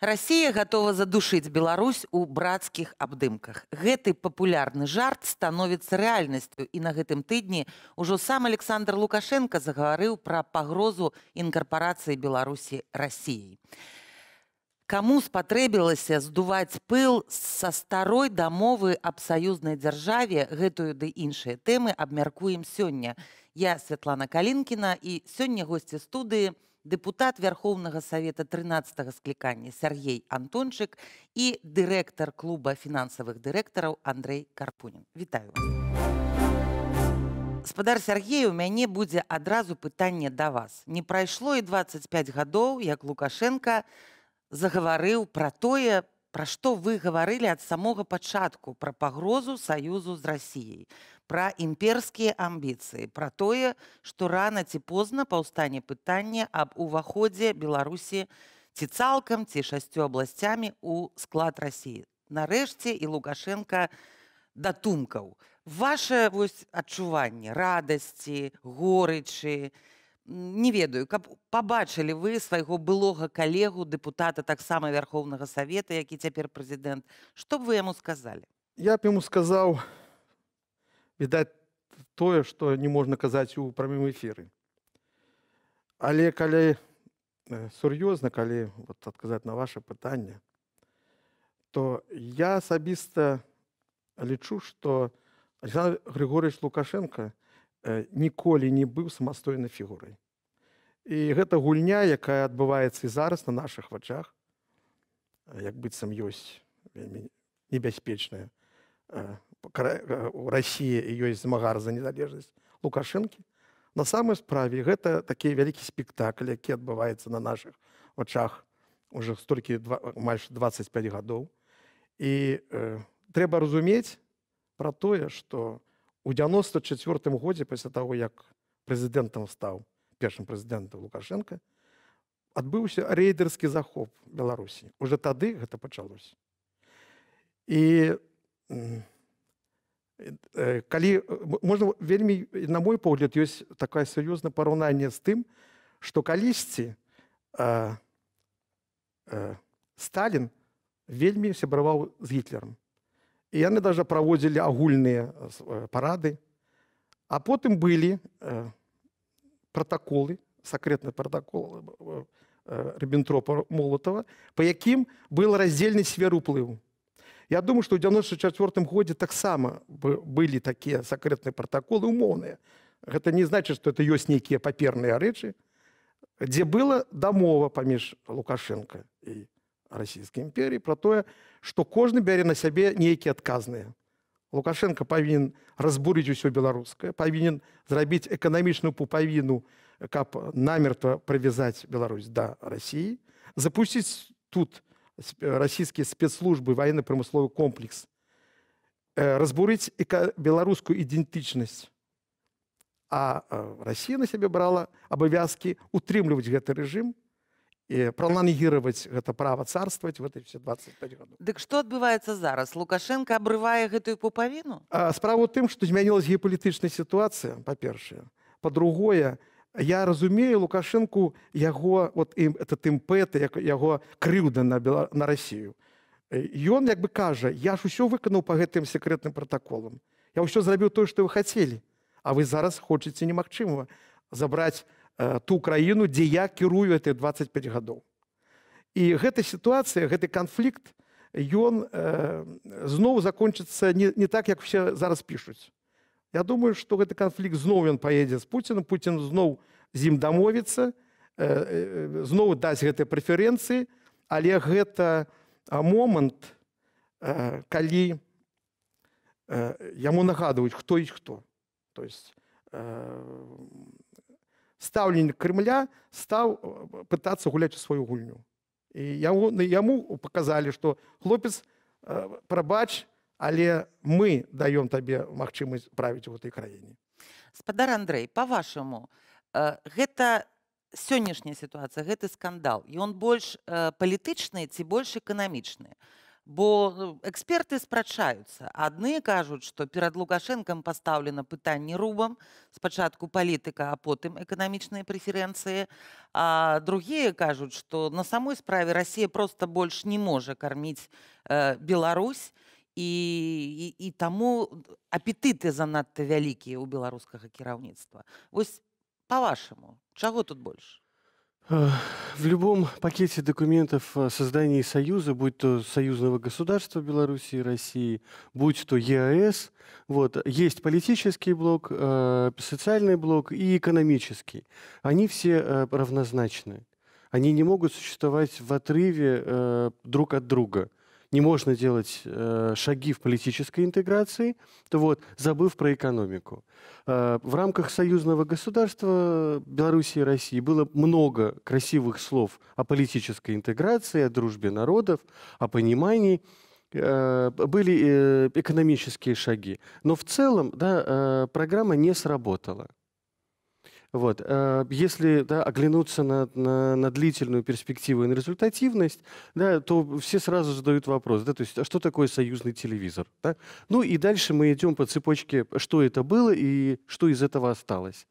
россия готова задушить беларусь у братских абдымках гэты популярный жарт становится реальностью и на гэтым тыдні ўжо сам александр лукашенко заговорыў про погрозу инкорпорации беларуси россии кому спатрэбілася здувать пыл со старой дамовы аб саюзнай дзяржаве гэтую ды іншыя темы абмяркуем сёння и Я Святлана Калінкіна і сёння госці студыі дэпутат вярхоўнага савета 13 склікання Сергей Антончык і дырэктар клуба фінансавых дырэктараў Андрей Карпунін. Вітаю вас. Спадар Сергей у мяне будзе адразу пытанне да вас. Не прайшло і 25 гадоў, як Лукашенко загаварыў пра тое, пра што вы гаварылі ад самога пачатку пра пагрозу саюзу з рассіяй пра імперскія амбіцыі пра тое што рана ці позна паўстане пытанне аб уваходзе беларусі ці цалкам ці шасцю абласцямі у склад рассіі нарэшце і лукашенко датумкаў ваше вось адчуванне радасці горычы не ведаю каб пабачылі вы свайго былога калегу депутата таксама вярхоўнага савета які цяпер прэзідэнт што б вы яму сказалі я б яму сказаў, відаць тое што не можна казаць у прамім эфіры але калі э, сур'ёзна калі вот адказаць на ваше пытанне то я асабіста лічу что григорович лукашенко э, ніколі не быў самастойнай фігурай і гэта гульня якая адбываецца і зараз на наших вачах як быццам ёсць небяспечная э, Э, у Росіі ёсць змагар за незалежнасць лукашынкі на самай справе гэта такі вялікі спектакль які адбываецца на наших вачах уже столькі маль 25 гадоў і э, трэба разумець про тое что у 94 годзе пасля того як прэзідэнтам стаў першым прэзідэнтам лукашенко адбыўся рэйдерскі захоп беларусі уже тады гэта пачалось і на Э, калі э, можна вельмі э, на мой погляд ёсць такое сур'ёзна параўнанне з тым што калісьці э, э, сталін вельмі сябраваў з гітлером і яны даже праводзілі агульныя парады а потым былі э, протаколы сакрэтны протакол э, рыбентропа молотова по якім был раздзельны сфер уплыву Я думаю, что ў 194 годзе таксама былі такія сакрэтныя пратаколы умоўныя. Гэта не значит, што это ёсць нейкія паперныя рэчы, дзе была дамова паміж Лукашенко і расійскай імперіі пра тое, што кожны бярэ на сябе нейкія адказныя. Лукашенко павінен разбурыць усё беларускае, павінен зрабіць эканамічную пупавіну, каб намертва прывязаць Беларусь да рассіі, запусціць тут, российские спецслужбы, военно-промысловый комплекс, э, разбурить белорусскую идентичность. А э, Россия на себе брала обовязки утрымлівать гэты режим и пролангировать это право царствовать в этой все 25 годов. Так что отбывается зараз? Лукашенко обрывая эту пуповину? А, справа тем, что изменилась геополитическая ситуация, по-перше. По-другое, Я разумею Лукашэнку яго вот, этот імпэты, яго крыўда на, на Расію. Э, ён як бы кажа, я ж усё выканаў па гэтым секретным пратаколам. Я ўсё зрабіў тое, што вы хацелі, А вы зараз хочаце немагчыма забраць э, ту краіну, дзе я кірую этой 25 гадоў. І гэта сітуацыя, гэты канфлікт ён э, зноў закончыцца не, не так, як все зараз пішуць. Я думаю, что гэты канфлікт зноў ён паедзе з Пуціна, Пуін зноў з ім э, э, дамовіцца, зноў даць гэтыя прэферэнцыі, але гэта э, момант, калі яму нагадваюць, хто і хто. То есть стаўленне Крымля стаў пытацца гуляць у сваю гульню. І яму паказалі, што хлопец прабач, але мы даём табе магчымасць правіць у гэтай краіне спадар Андрей по-вашаму э, гэта сённяшняя сітуацыя гэты скандал ён больш э, палітычны ці больш эканамічны бо ну, эксперты спрачаюцца адны кажуць што перад лукашэнкам пастаўлена пытанне рубам спачатку палітыка а потым эканамічныя прэферэнцыі а другія кажуць што на самой справе рассія проста больш не можа карміць э, Беларусь і і, і таму апетыты занадта вялікія ў беларускага кіраўніцтва вось по-вашаму чаго тут больше В любом пакете документов о создании союза, будь то союзного государства Беларуси и России, будь то ЕАС, вот, есть политический блок, э, социальный блок и экономический. Они все э, равнозначны. Они не могут существовать в отрыве э, друг от друга не можно делать э, шаги в политической интеграции, то вот, забыв про экономику. Э, в рамках союзного государства Беларуси и России было много красивых слов о политической интеграции, о дружбе народов, о понимании э, были э, экономические шаги. Но в целом да, э, программа не сработала. Вот. Э, если да, оглянуться на, на, на длительную перспективу и на результативность, да, то все сразу задают вопрос, да, то есть, а что такое союзный телевизор? Да? Ну и дальше мы идем по цепочке, что это было и что из этого осталось.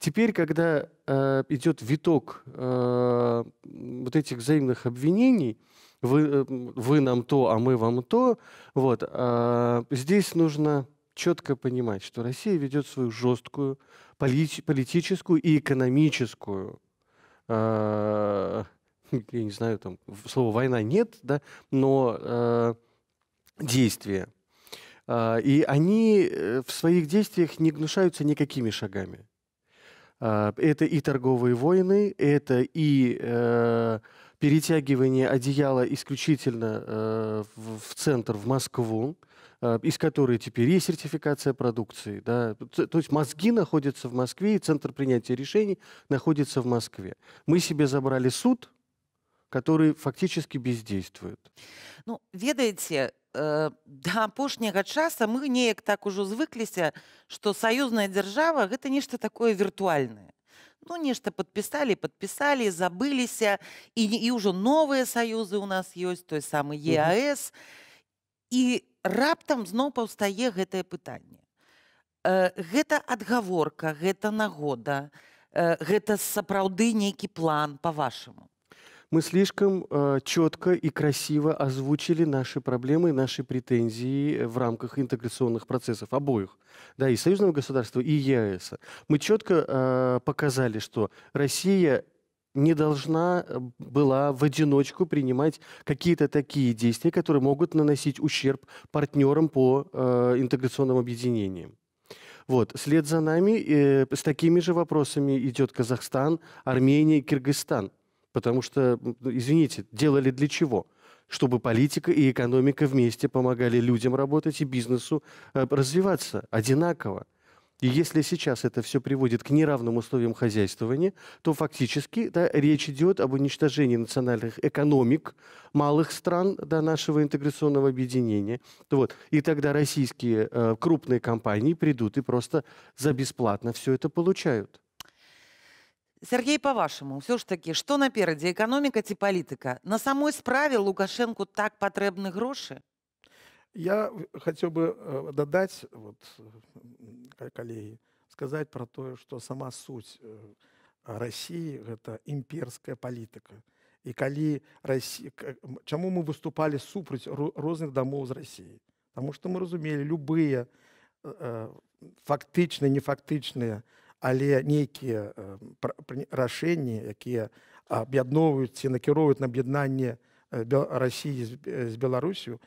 Теперь, когда э, идет виток э, вот этих взаимных обвинений, вы, э, вы нам то, а мы вам то, вот, э, здесь нужно четко понимать, что Россия ведет свою жесткую полит политическую и экономическую, э, я не знаю, там слова война нет, да, но э, действия. Э, и они э, в своих действиях не гнушаются никакими шагами. Э, это и торговые войны, это и э, перетягивание одеяла исключительно э, в, в центр, в Москву. Э, из которой теперь есть сертификация продукции. Да? То есть мозги находятся в Москве, и центр принятия решений находится в Москве. Мы себе забрали суд, который фактически бездействует. Ну, ведаеце, э, да апошняга часа мы неяк так уже звыклися, что союзная держава это нечто такое виртуальное, Ну нечто подписали, подписали, забыліся и і ўжо новыя саюзы ў нас ёсць той самы ЕАС. Mm -hmm. І раптам зноў паўстае гэтае пытанне. Э, гэта адгаворка, гэта нагода, э, гэта сапраўды нейкі план по-вашаму. Мы слишком э, четко и красиво озвучили наши проблемы, наши претензии э, в рамках интеграционных процессов обоих, да, и союзного государства, и ЕС. Мы четко э, показали, что Россия не должна э, была в одиночку принимать какие-то такие действия, которые могут наносить ущерб партнерам по э, интеграционным объединениям. Вот. След за нами э, с такими же вопросами идет Казахстан, Армения и Киргизстан. Потому что, ну, извините, делали для чего? чтобы политика и экономика вместе помогали людям работать и бизнесу э, развиваться одинаково. И если сейчас это все приводит к неравным условиям хозяйствования, то фактически да, речь идет об уничтожении национальных экономик малых стран да, нашего интеграционного объединения. Вот. И тогда российские э, крупные компании придут и просто за бесплатно все это получают. Сергей, по вашему, все ж таки, што наперадзе экономика, типа политика, На самой справе Лукашенко так потребны гроши? Я хотел бы э, додать, вот, коллеги, сказать про то, что сама суть э, России – это имперская политика. И коли Россия, чему мы выступали супрать разных домов из России? Потому что мы разумели, любые э, фактичные, нефактичные, але некие решения, которые объединяют и накировывают на объединение России с Белоруссией,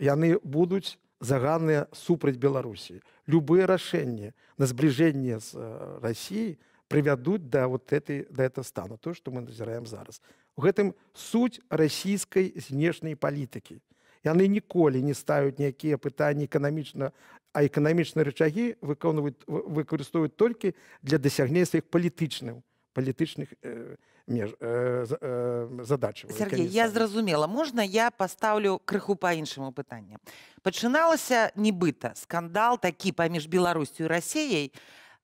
яны будуць заганныя супраць беларусі любые рашэнні на збліжэнне з э, рассіі прывядуць да вот этой да это стану то что мы назіраем зараз у гэтым суть расійскай знешняй палітыкі яны ніколі не ставяць ніякія пытанні эканамічна а эканамічныя рычагі выконваюць выкарыстоўваюць толькі для дасягнення сваіх палітычных палітычных э, меж э, э, задач Сергей я зразумела можна я паставлю крыху па-іншаму пытання пачыналася нібыта скандал такі паміж беларусю рассеяй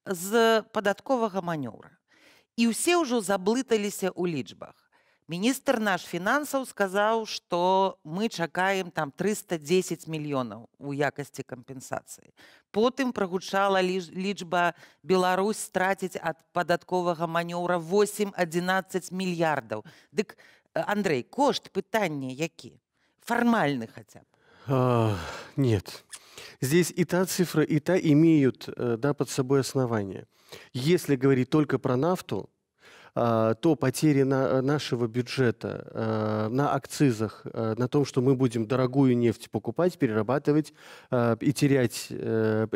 з падатковага манёўра і ўсе ўжо заблыталіся ў лічбах міністр наш фінансаў сказаў што мы чакаем там 310 мільёнаў у якасці кампенсацыі потым прагучала лічба Беларусь страціць ад падатковага манёўра 811 мільярдаў дык э, Андрей кошт пытання які фармальны хаця б а, нет здесь і та цифра і та имеют э, да под сабой аснаванне если говорить только про нафту то А, то потери на, э, нашего бюджета э, на акцизах, э, на том, что мы будем дорогую нефть покупать, перерабатывать и терять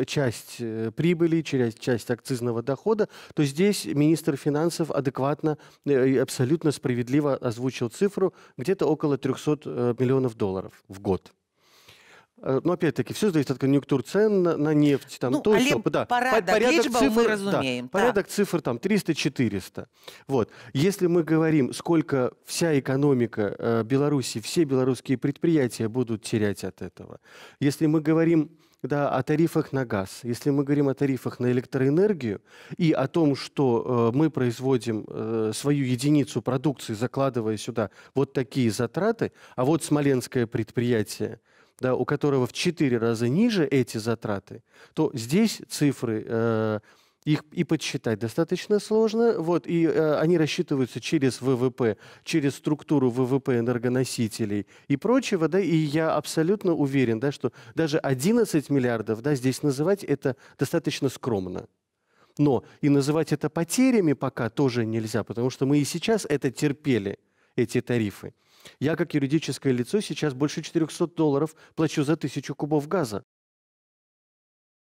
часть прибыли, терять часть акцизного дохода, то здесь министр финансов адекватно и абсолютно справедливо озвучил цифру где-то около 300 миллионов долларов в год. Э, Но ну, опять-таки все зависит от конъюнктур цен на, на нефть, там ну, то але что, да. Порядок, порядок цифр, мы разумеем. Да, так. порядок цифр там 300-400. Вот. Если мы говорим, сколько вся экономика э, Беларуси, все белорусские предприятия будут терять от этого. Если мы говорим да, о тарифах на газ, если мы говорим о тарифах на электроэнергию и о том, что э, мы производим э, свою единицу продукции, закладывая сюда вот такие затраты, а вот смоленское предприятие – да, у которого в 4 раза ниже эти затраты, то здесь цифры э, их и подсчитать достаточно сложно. Вот, и э, они рассчитываются через ВВП, через структуру ВВП энергоносителей и прочего. Да, и я абсолютно уверен, да, что даже 11 миллиардов да, здесь называть это достаточно скромно. Но и называть это потерями пока тоже нельзя, потому что мы и сейчас это терпели – эти тарифы. Я, как юридическое лицо, сейчас больше 400 долларов плачу за тысячу кубов газа.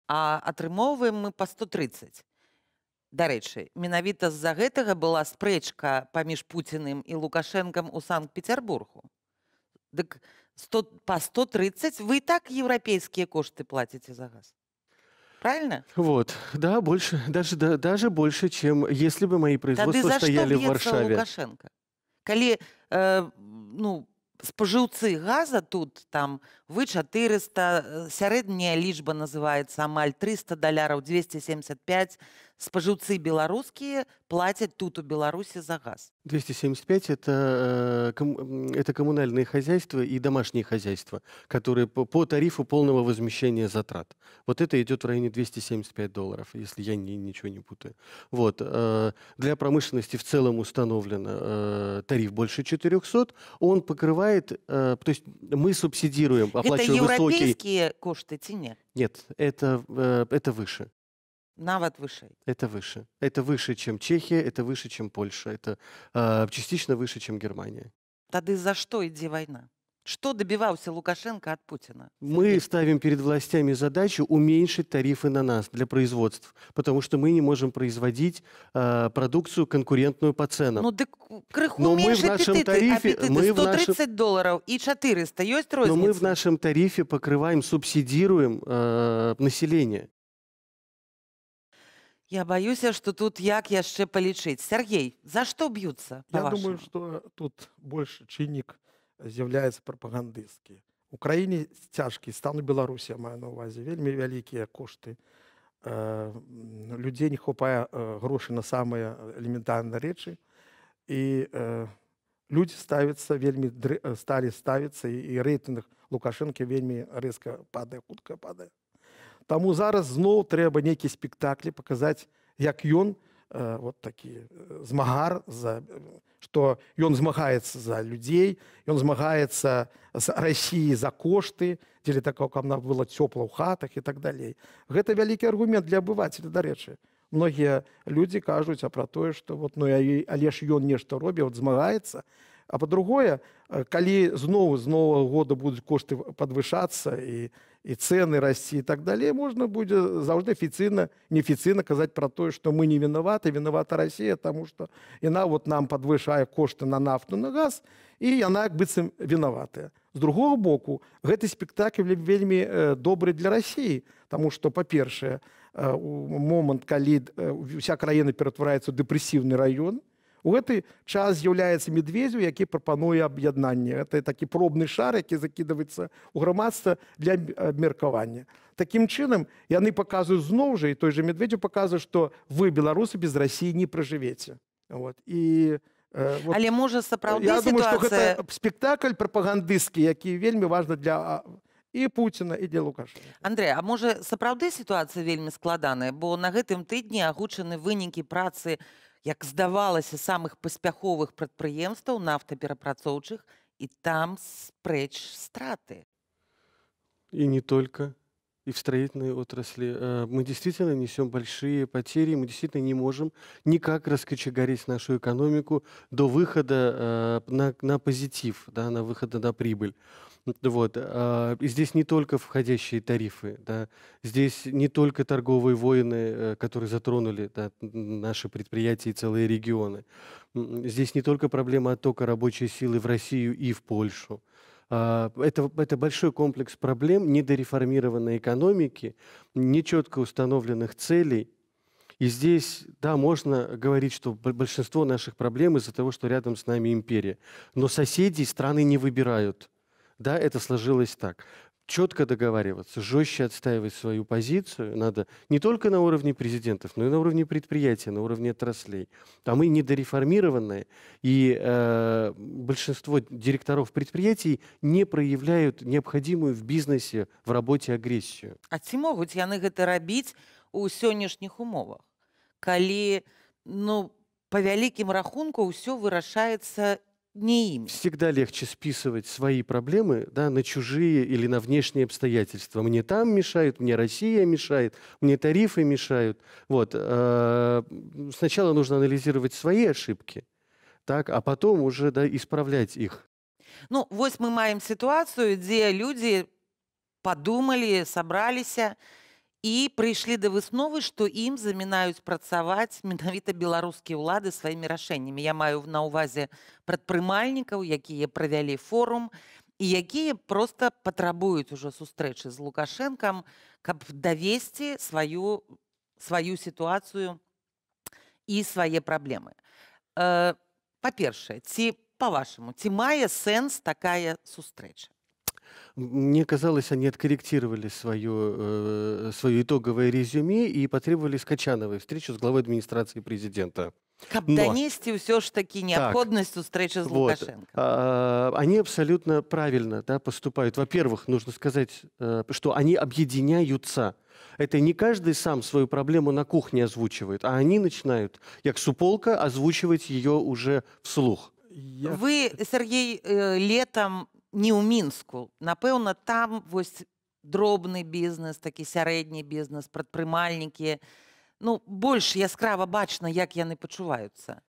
А атрымоўваем мы по 130. Дарэчы, менавіта з-за гэтага была спрэчка паміж Пуціным і Лукашэнкам у Санкт-Петербургу. Дык 100, па 130 вы так еўрапейскія кошты плаціце за газ. Правильно? Вот, да, больше, даже, да, даже больше, чем если бы мои производства стояли в Варшаве. Лукашенко? калі э, ну спажыўцы газа тут там вы 400 э, сярэдняя лічба называется амаль 300 даляраў 275 на спажыўцы белорусские платят тут у Беларуси за газ. 275 это, э, это коммунальные хозяйства и домашние хозяйства, которые по, по тарифу полного возмещения затрат. Вот это идет в районе 275 долларов, если я не, ничего не путаю. Вот. Э, для промышленности в целом установлен э, тариф больше 400. Он покрывает, то есть мы субсидируем, оплачиваем это Это европейские кошты, цене? Нет, это, это выше. Навод выше. Это выше. Это выше, чем Чехия, это выше, чем Польша, это э, частично выше, чем Германия. Тогда за что ідзе война? Что добивался Лукашенко от Путина? Мы ставим перед властями задачу уменьшить тарифы на нас для производств, потому что мы не можем производить э, продукцию конкурентную по ценам. Ну, дык, крыху Но мы в нашем аппетиты, а тарифе аппетиты мы 130 в нашем... долларов и 400, есть розница? Но мы в нашем тарифе покрываем, субсидируем э, население. Я боюсь, э, что тут як еще полечить. Сергей, за что бьются? Я вашему? думаю, что тут больше чинник является пропагандистский. Украине тяжкий стан Беларуси, я имею в виду, вельми великие кошты. Э, людей не хватает э, гроши на самые элементарные речи. И э, люди ставятся, вельми э, стали ставиться, и, и рейтинг Лукашенко вельми резко падает, кутка падает. Таму зараз зноў трэба нейкі спектаклі паказаць, як ён э, вот такі змагар за, што ён змагаецца за людзей, ён змагаецца з рассіі за кошты, дзеля такого камна было цёпла ў хатах і так далей. Гэта вялікі аргумент для абывацеля, дарэчы. Многія людзі кажуць пра тое, што вот, ну, але ж ён нешта робіць, вот, змагаецца, А по-другое, э, калі знову з нового года будуць кошты подвышацца і, і цены расці і так далей можна будзе э, заўжды афіцыйна неафіцыйна казаць про тое што мы не вінаваты вінавата Росія тому что яна вот нам подвышае кошты на нафту на газ і яна як быццам вінаватая з другого боку гэты спектакль вельмі э, добры для Росіі тому что па-першае у момант калід уся краіна ператвараецца дэпрэсіўны район У гэты час з'яўляецца медведзю, які прапануе аб'яднанне. Гэта такі пробны шар, які закідваецца ў грамадства для абмеркавання. Такім чынам яны паказваюць зноў жа і той жа медведзю паказва, што вы беларусы без рассіі не пражывеце. Вот. І, э, вот, Але можа сапраўды ситуация... спектакль прапагандысцкі, які вельмі важна для і Пуціна і для Лукаш. Андрэя, а можа сапраўды сітуацыя вельмі складаная, бо на гэтым тыдні агучаны вынікі працы, як здавалася самых паспяховых прадпрыемстваў нафтаперапрацоўчых і там спрэч страты і не только и в строительной отрасли э, мы действительно несем большие потери мы действительно не можем никак раскочегорить нашу экономику до выхода э, на, на позитив да, на выхода на прибыль Ну, вот. А, и здесь не только входящие тарифы, да, здесь не только торговые войны, э, которые затронули да, наши предприятия и целые регионы. Здесь не только проблема оттока рабочей силы в Россию и в Польшу. А, это, это большой комплекс проблем недореформированной экономики, нечетко установленных целей и здесь, да, можно говорить, что большинство наших проблем из-за того, что рядом с нами империя. Но соседей страны не выбирают. Да, это сложилось так. Четко договариваться, жестче отстаивать свою позицию надо не только на уровне президентов, но и на уровне предприятия, на уровне отраслей. А мы недореформированные, и э, большинство директоров предприятий не проявляют необходимую в бизнесе, в работе агрессию. А ці могут яны это рабіць у сегодняшних умовах, калі ну, по вялікім рахунку все вырашаецца не им. Всегда легче списывать свои проблемы да, на чужие или на внешние обстоятельства. Мне там мешают, мне Россия мешает, мне тарифы мешают. Вот. Э, сначала нужно анализировать свои ошибки, так, а потом уже да, исправлять их. Ну, вот мы маем ситуацию, где люди подумали, собрались і прыйшлі да высновы што ім замінаюць працаваць менавіта беларускія ўлады сваімі рашэннямі я маю на ўвазе прадпрымальнікаў якія правялі форум і якія просто патрабуюць ужо сустрэчы з лукашэнкам каб давесці сваю сваю сітуацыю і свае праблемы э, па-першае ці па-вашаму ці мае сэнс такая сустрэча Мне казалось, они откорректировали свое, э, свое итоговое резюме и потребовали скачановой Качановой встречу с главой администрации президента. Каб донести все ж таки необходимость встречи с вот, Лукашенко. А, они абсолютно правильно да, поступают. Во-первых, нужно сказать, э, что они объединяются. Это не каждый сам свою проблему на кухне озвучивает, а они начинают, как суполка, озвучивать ее уже вслух. Я... Вы, Сергей, э, летом не ў мінску напэўна там вось дробны бізнес такі сярэдні бізнес прадпрымальнікі ну больш яскрава бачна як яны пачуваюцца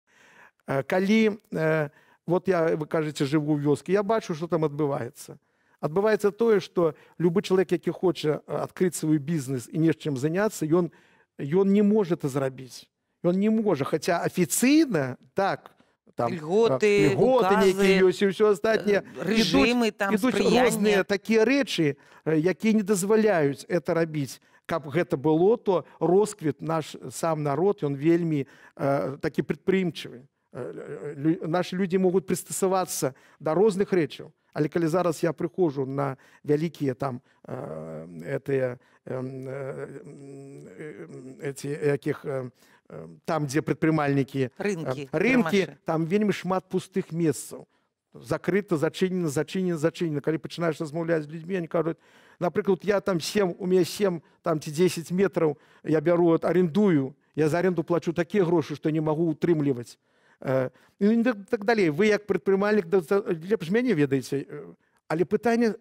э, калі э, вот я вы кажаце жыву вёскі я бачу что там адбываецца адбываецца тое что любы чалавек які хоча э, адкрыць свой бізнес і не з чым заняцца ён ён не можа это зрабіць ён не можа хаця афіцыйна так там льготы, э, льготы нейкі ёсць і ўсё астатнія э, рэжымы там ідуць розныя такія рэчы якія не дазваляюць это рабіць каб гэта было то росквіт наш сам народ ён вельмі э, такі прыдпрымчывы э, наши людзі могуць прыстасавацца да розных рэчаў але калі зараз я прыхожу на вялікія там э, этыя э, э, э, э, э, э, э, э, э, там, дзе прадпрымальнікі э, рынкі, рынкі там вельмі шмат пустых месцаў. закрыта, зачынена, зачынена, зачынена. Калі пачынаеш размаўляць з людзьмі, они кажуць, напрыклад, я там сем, у меня сем там ці 10 метраў я бяру арендую, я за аренду плачу такія грошы, што не магу ўтрымліваць. Э, ну, так, так далей вы як прадпрымальнік лепш мяне ведаеце, э, але пытанне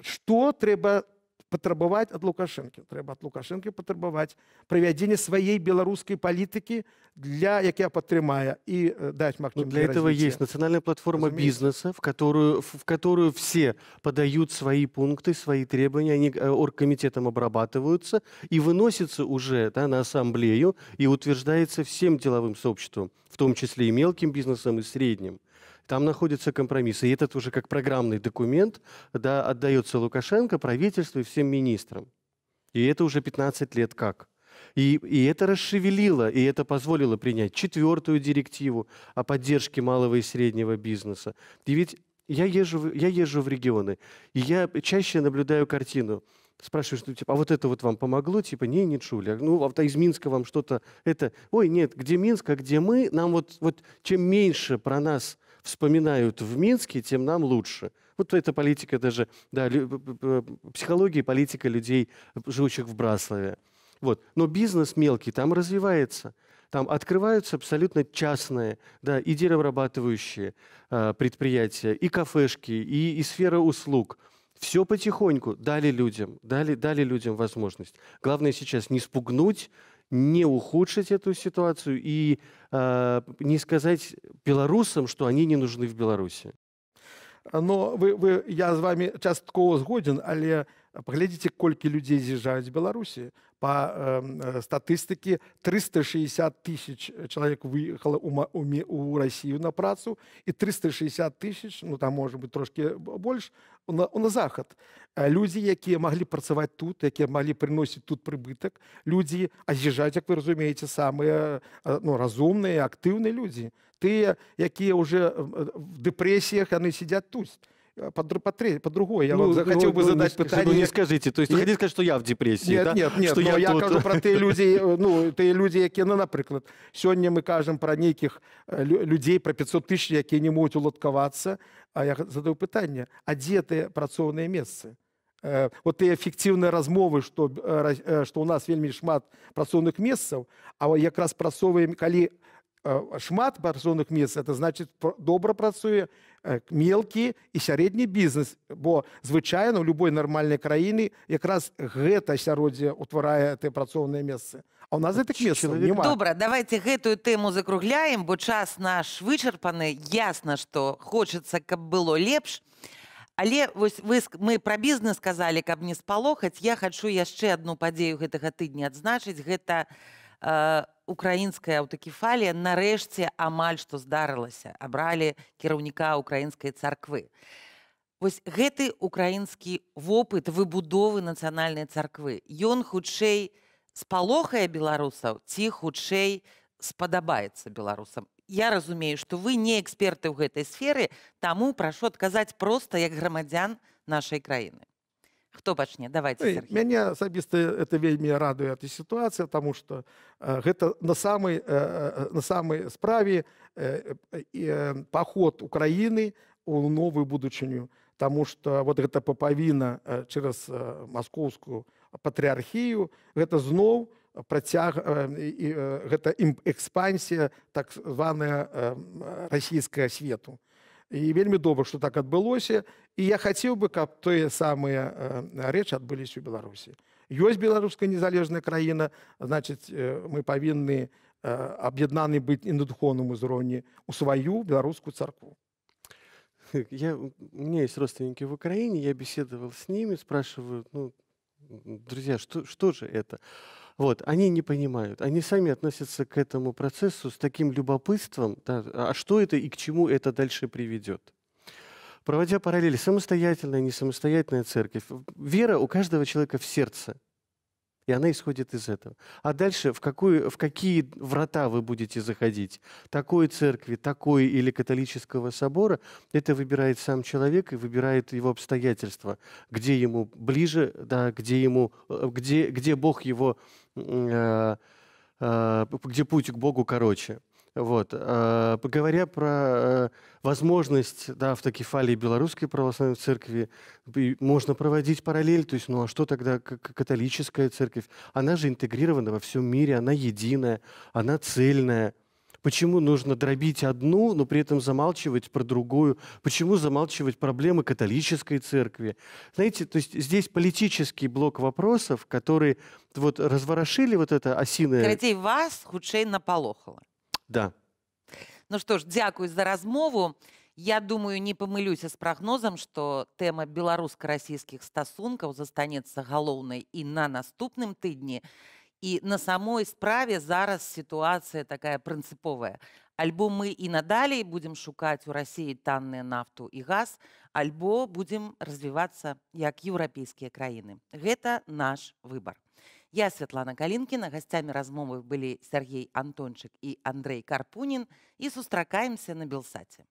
што трэба патрабаваць ад лукашэнкі трэба ад лукашэнкі патрабаваць правядзенне сваей беларускай палітыкі для якія падтрымае і э, даць ну, магчым для этого есть нацыянальная платформа бізнеса в которую в которую все падают свои пункты свои требования они э, оргкамітетам абрабатываются і выносятся уже да, на ассамблею і утверждаецца всем деловым сообществом в том числе і мелким бізнесам і средним то Там находятся компромиссы. И этот уже как программный документ да, отдается Лукашенко правительству и всем министрам. И это уже 15 лет как. И, и это расшевелило, и это позволило принять четвертую директиву о поддержке малого и среднего бизнеса. И ведь я езжу, я езжу в регионы, и я чаще наблюдаю картину. Спрашиваешь, что типа, а вот это вот вам помогло? Типа, не, не Чуля. Ну, а, а из Минска вам что-то это... Ой, нет, где Минск, а где мы? Нам вот, вот чем меньше про нас вспоминают в Минске, тем нам лучше. Вот эта политика даже, да, психология и политика людей, живущих в Браславе. Вот. Но бизнес мелкий там развивается. Там открываются абсолютно частные, да, и деревообрабатывающие э, предприятия, и кафешки, и, и сфера услуг. Все потихоньку дали людям, дали, дали людям возможность. Главное сейчас не спугнуть не ухудшить эту ситуацию и э, не сказать белорусам, что они не нужны в Беларуси. Но вы, вы, я с вами частково сгоден, але паглядзіце колькі людзей з'язджаюць з беларусі по э, статыстыкі 360 тысяч э, чалавек выехала уме у рассію на працу і 360 тысяч ну там можа быть трошки больш на, на захад э, людзі якія маглі працаваць тут якія маглі прыносіць тут прыбытак людзі з'язджаюць як вы разумееце самыя ну, разумныя актыўныя людзі тыя якія уже в дэпрэсіях яны сядзяць тусь Э, По-другому, я ну, вам хотел ну, бы ну, задать ну, пытание. Ну, не скажите, то есть, я... хотите сказать, что я в депресії? Нет, да? нет, нет, нет. Я, я кажу про тих людей, э, ну, ті люди, які, ну, наприклад, сьогодні ми кажемо про ніяких э, людей, про 500 тисяч, які не можуть улодкуватися. А я задаю питання: а де ті працівні місце? Вот эти эффективные размовы, что, что у нас вельми шмат працовных местов, а вот как раз працовые, когда Э, шмат барзонных мест это значит добра працуе э, мелкі і сярэдні бізнес бо звычайно у любой нармальнай краіны якраз гэта асяроддзе утварае ты працоўныя месцы а у нас это честно добра давайте гэтую тэму закругляем бо час наш вычарпаны ясна что хочется каб было лепш але вось вы мы про бізнес сказали каб не спалохаць я хачу яшчэ одну падзею гэтага тыдня адзначыць гэта у э, украінская аўтакефалія нарэшце амаль што здарылася абралі кіраўніка украінскай царквы вось гэты украінскі вопыт выбудовы нацыянальнай царквы ён хутчэй спалохае беларусаў ці хутчэй спадабаецца беларусам Я разумею што вы не эксперты ў гэтай сферы таму прашу адказаць проста як грамадзян нашай краіны хто пачне давайте Эй, мяне асабіста это вельмі радуе этой сітуацыя тому что гэта э, на самой э, э, на самой справе паход Украіны у новую будучыню тому что вот гэта папавіна через маскоўскую патриархію гэта зноў працяг гэта ім экспансія так званая расійская свету то і вельмі добра что так адбылося і я хацеў бы каб тое самыя э, рэчы адбыліся у беларусі ёсць беларуская незалежная краіна значитчыць э, мы павінны аб'яднаны э, быць і надухоўным узроўні у сваю беларускую царкву я мне есть родственники в украіне я беседовал с ними спрашиваю ну друзья что что же это а Вот, они не понимают, они сами относятся к этому процессу с таким любопытством, да, а что это и к чему это дальше приведет. Проводя параллели, самостоятельная, и не самостоятельная церковь. Вера у каждого человека в сердце – и она исходит из этого. А дальше в, какую, в какие врата вы будете заходить? Такой церкви, такой или католического собора, это выбирает сам человек и выбирает его обстоятельства, где ему ближе, да, где, ему, э, где, где Бог его, э, э, где путь к Богу короче. Вот. А, э, говоря про э, возможность да, автокефалии Белорусской Православной Церкви, можно проводить параллель, то есть, ну а что тогда католическая церковь? Она же интегрирована во всем мире, она единая, она цельная. Почему нужно дробить одну, но при этом замалчивать про другую? Почему замалчивать проблемы католической церкви? Знаете, то есть здесь политический блок вопросов, который вот разворошили вот это осиное... Карацей, вас худшей наполохало. Да. Ну што ж дзякую за размову. Я думаю, не памылюся з прагнозам, што тэма беларуска-расійскіх стасункаў застанецца галоўнай і на наступным тыдні. І на самой справе зараз сітуацыя такая прынцыповая. Альбо мы і надалей будзем шукаць у рассіі танныя нафту і газ, альбо будзем развівацца як еўрапейскія краіны. Гэта наш выбор. Я Святлана Калінкіна, гасцямі размовы былі Сергей Антончык і Андрей Карпунін і сустракаемся на Белсаце.